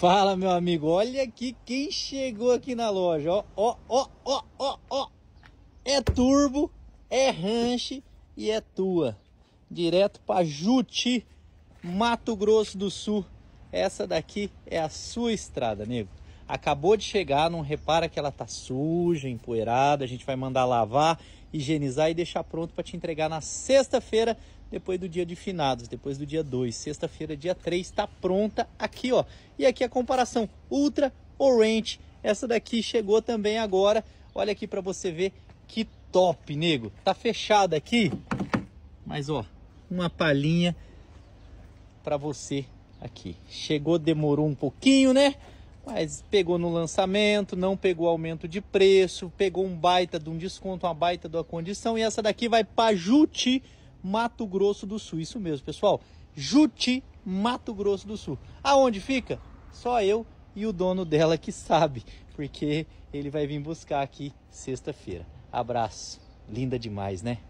Fala, meu amigo. Olha aqui quem chegou aqui na loja. Ó, ó, ó, ó, ó, ó. É turbo, é ranche e é tua. Direto para Juti, Mato Grosso do Sul. Essa daqui é a sua estrada, nego acabou de chegar, não repara que ela tá suja, empoeirada, a gente vai mandar lavar, higienizar e deixar pronto para te entregar na sexta-feira, depois do dia de finados, depois do dia 2, sexta-feira, dia 3, está pronta aqui, ó. E aqui a comparação Ultra Orange, essa daqui chegou também agora. Olha aqui para você ver que top, nego. Tá fechada aqui, mas ó, uma palhinha para você aqui. Chegou, demorou um pouquinho, né? mas pegou no lançamento, não pegou aumento de preço, pegou um baita de um desconto, uma baita de uma condição. E essa daqui vai para Juti, Mato Grosso do Sul. Isso mesmo, pessoal. Juti, Mato Grosso do Sul. Aonde fica? Só eu e o dono dela que sabe, porque ele vai vir buscar aqui sexta-feira. Abraço. Linda demais, né?